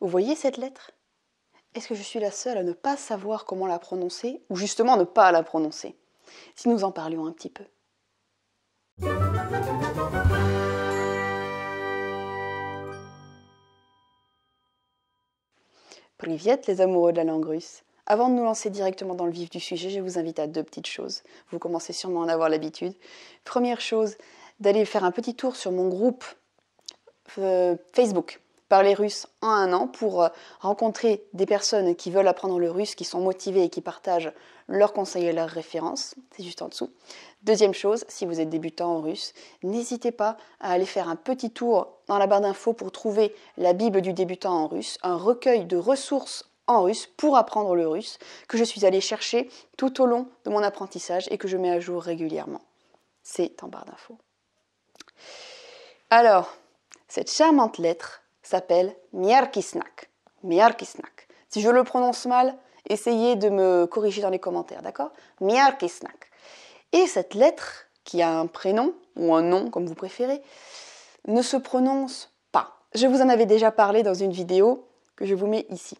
Vous voyez cette lettre Est-ce que je suis la seule à ne pas savoir comment la prononcer ou justement ne pas la prononcer Si nous en parlions un petit peu. Priviet les amoureux de la langue russe. Avant de nous lancer directement dans le vif du sujet, je vous invite à deux petites choses. Vous commencez sûrement à en avoir l'habitude. Première chose, d'aller faire un petit tour sur mon groupe euh, Facebook parler russe en un an pour euh, rencontrer des personnes qui veulent apprendre le russe, qui sont motivées et qui partagent leurs conseils et leurs références. C'est juste en dessous. Deuxième chose, si vous êtes débutant en russe, n'hésitez pas à aller faire un petit tour dans la barre d'infos pour trouver la Bible du débutant en russe, un recueil de ressources en russe pour apprendre le russe que je suis allée chercher tout au long de mon apprentissage et que je mets à jour régulièrement. C'est en barre d'infos. Alors, cette charmante lettre s'appelle Miarki Si je le prononce mal, essayez de me corriger dans les commentaires, d'accord Miarkisnak. Et cette lettre, qui a un prénom ou un nom, comme vous préférez, ne se prononce pas. Je vous en avais déjà parlé dans une vidéo que je vous mets ici.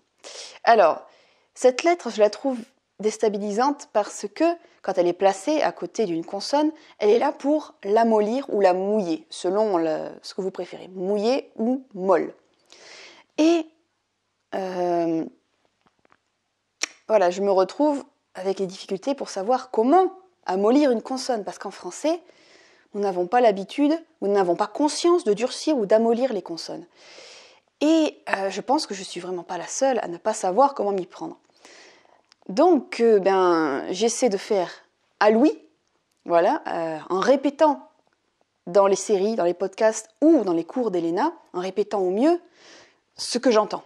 Alors, cette lettre, je la trouve déstabilisante parce que quand elle est placée à côté d'une consonne, elle est là pour l'amollir ou la mouiller, selon ce que vous préférez, mouiller ou molle. Et euh, voilà, je me retrouve avec les difficultés pour savoir comment amollir une consonne, parce qu'en français, nous n'avons pas l'habitude, nous n'avons pas conscience de durcir ou d'amollir les consonnes. Et euh, je pense que je ne suis vraiment pas la seule à ne pas savoir comment m'y prendre. Donc, euh, ben, j'essaie de faire à Louis, voilà, euh, en répétant dans les séries, dans les podcasts ou dans les cours d'Elena, en répétant au mieux ce que j'entends.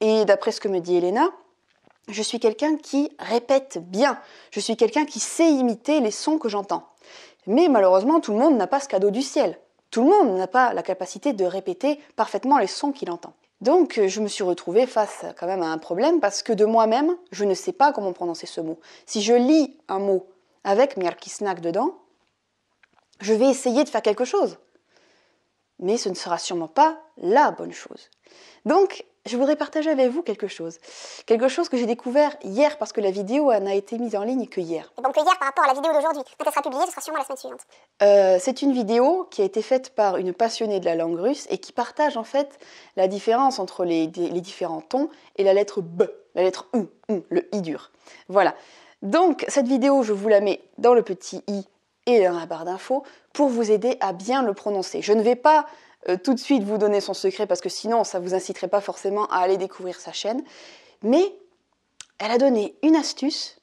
Et d'après ce que me dit Elena, je suis quelqu'un qui répète bien, je suis quelqu'un qui sait imiter les sons que j'entends. Mais malheureusement, tout le monde n'a pas ce cadeau du ciel. Tout le monde n'a pas la capacité de répéter parfaitement les sons qu'il entend. Donc euh, je me suis retrouvée face quand même à un problème parce que de moi-même, je ne sais pas comment prononcer ce mot. Si je lis un mot avec snack dedans, je vais essayer de faire quelque chose. Mais ce ne sera sûrement pas la bonne chose. Donc je voudrais partager avec vous quelque chose. Quelque chose que j'ai découvert hier parce que la vidéo n'a été mise en ligne que hier. donc hier par rapport à la vidéo d'aujourd'hui. Quand elle sera publiée, ce sera sûrement la semaine suivante. Euh, c'est une vidéo qui a été faite par une passionnée de la langue russe et qui partage en fait la différence entre les, différents tons et la lettre B, la lettre U, U le I dur. Voilà. Donc cette vidéo, je vous la mets dans le petit I et dans la barre d'infos pour vous aider à bien le prononcer. Je ne vais pas euh, tout de suite vous donner son secret parce que sinon ça vous inciterait pas forcément à aller découvrir sa chaîne. Mais elle a donné une astuce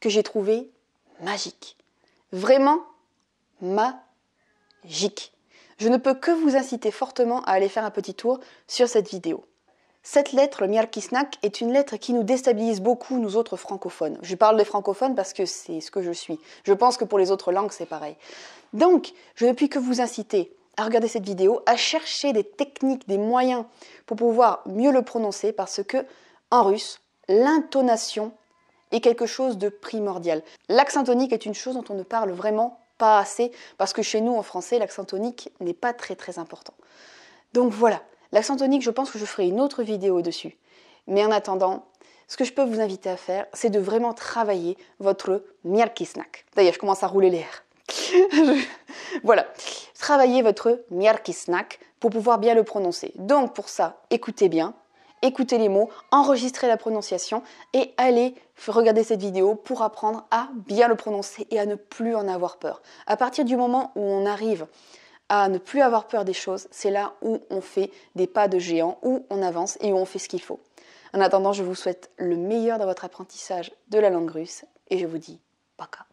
que j'ai trouvée magique. Vraiment magique. Je ne peux que vous inciter fortement à aller faire un petit tour sur cette vidéo. Cette lettre, le mialkisnak, est une lettre qui nous déstabilise beaucoup, nous autres francophones. Je parle de francophones parce que c'est ce que je suis. Je pense que pour les autres langues, c'est pareil. Donc, je ne puis que vous inciter à regarder cette vidéo, à chercher des techniques, des moyens pour pouvoir mieux le prononcer parce que en russe, l'intonation est quelque chose de primordial. L'accent tonique est une chose dont on ne parle vraiment pas assez parce que chez nous en français, l'accent tonique n'est pas très très important. Donc voilà, l'accent tonique, je pense que je ferai une autre vidéo dessus. Mais en attendant, ce que je peux vous inviter à faire, c'est de vraiment travailler votre snack. D'ailleurs, je commence à rouler l'air. Voilà. Travaillez votre snack pour pouvoir bien le prononcer. Donc pour ça, écoutez bien, écoutez les mots, enregistrez la prononciation et allez regarder cette vidéo pour apprendre à bien le prononcer et à ne plus en avoir peur. À partir du moment où on arrive à ne plus avoir peur des choses, c'est là où on fait des pas de géant, où on avance et où on fait ce qu'il faut. En attendant, je vous souhaite le meilleur dans votre apprentissage de la langue russe et je vous dis пока.